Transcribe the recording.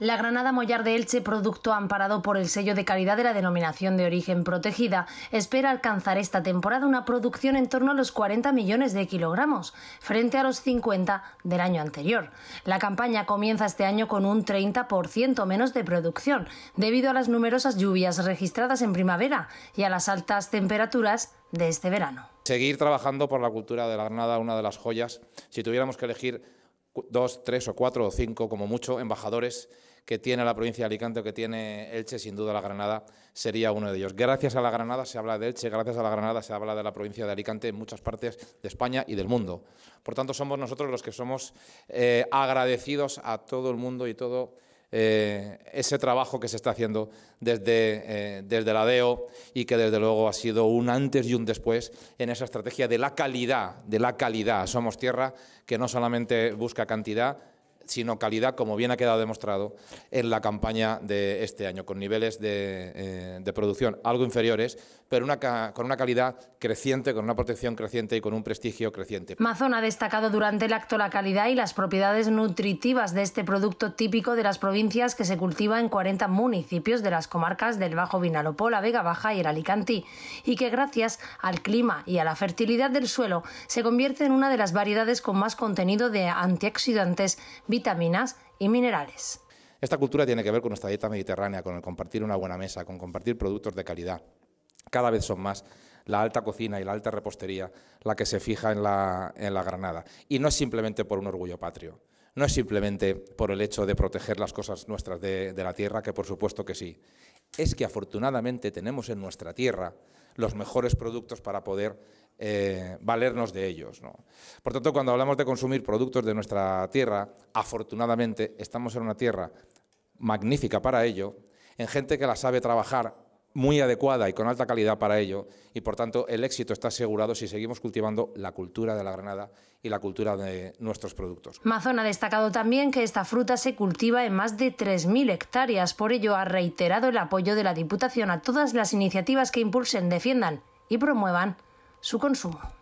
La granada Mollar de Elche, producto amparado por el sello de calidad de la denominación de origen protegida, espera alcanzar esta temporada una producción en torno a los 40 millones de kilogramos, frente a los 50 del año anterior. La campaña comienza este año con un 30% menos de producción, debido a las numerosas lluvias registradas en primavera y a las altas temperaturas de este verano. Seguir trabajando por la cultura de la granada, una de las joyas. Si tuviéramos que elegir dos, tres o cuatro o cinco, como mucho, embajadores que tiene la provincia de Alicante o que tiene Elche, sin duda la Granada sería uno de ellos. Gracias a la Granada se habla de Elche, gracias a la Granada se habla de la provincia de Alicante en muchas partes de España y del mundo. Por tanto, somos nosotros los que somos eh, agradecidos a todo el mundo y todo eh, ese trabajo que se está haciendo desde, eh, desde la DEO y que desde luego ha sido un antes y un después en esa estrategia de la calidad, de la calidad. Somos tierra que no solamente busca cantidad, sino calidad, como bien ha quedado demostrado en la campaña de este año, con niveles de, eh, producción algo inferiores, pero una con una calidad creciente, con una protección creciente y con un prestigio creciente. Mazón ha destacado durante el acto la calidad y las propiedades nutritivas de este producto típico de las provincias que se cultiva en 40 municipios de las comarcas del Bajo Vinalopó, la Vega Baja y el Alicante, y que gracias al clima y a la fertilidad del suelo se convierte en una de las variedades con más contenido de antioxidantes, vitaminas y minerales. Esta cultura tiene que ver con nuestra dieta mediterránea, con el compartir una buena mesa, con compartir productos de calidad. Cada vez son más la alta cocina y la alta repostería la que se fija en la, en la Granada. Y no es simplemente por un orgullo patrio. No es simplemente por el hecho de proteger las cosas nuestras de, la tierra, que por supuesto que sí. Es que afortunadamente tenemos en nuestra tierra los mejores productos para poder eh, valernos de ellos. Por tanto, cuando hablamos de consumir productos de nuestra tierra, afortunadamente estamos en una tierra magnífica para ello, en gente que la sabe trabajar muy adecuada y con alta calidad para ello, y por tanto el éxito está asegurado si seguimos cultivando la cultura de la granada y la cultura de nuestros productos. Mazón ha destacado también que esta fruta se cultiva en más de 3.000 hectáreas, por ello ha reiterado el apoyo de la Diputación a todas las iniciativas que impulsen, defiendan y promuevan su consumo.